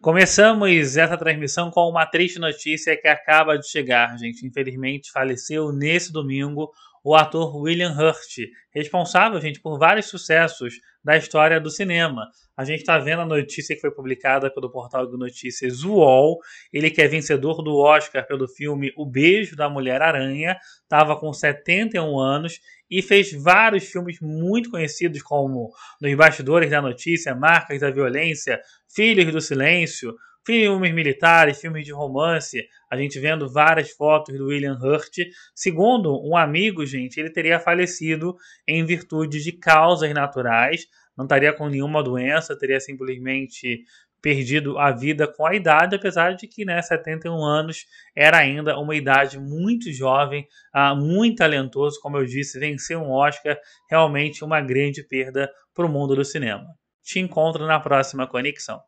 Começamos essa transmissão com uma triste notícia que acaba de chegar, gente. Infelizmente, faleceu nesse domingo o ator William Hurt, responsável, gente, por vários sucessos da história do cinema. A gente está vendo a notícia que foi publicada pelo portal de notícias UOL. Ele que é vencedor do Oscar pelo filme O Beijo da Mulher Aranha, estava com 71 anos e fez vários filmes muito conhecidos como Nos Bastidores da Notícia, Marcas da Violência, Filhos do Silêncio, filmes militares, filmes de romance, a gente vendo várias fotos do William Hurt. Segundo um amigo, gente, ele teria falecido em virtude de causas naturais, não estaria com nenhuma doença, teria simplesmente perdido a vida com a idade, apesar de que né, 71 anos era ainda uma idade muito jovem, ah, muito talentoso, como eu disse, venceu um Oscar, realmente uma grande perda para o mundo do cinema. Te encontro na próxima conexão.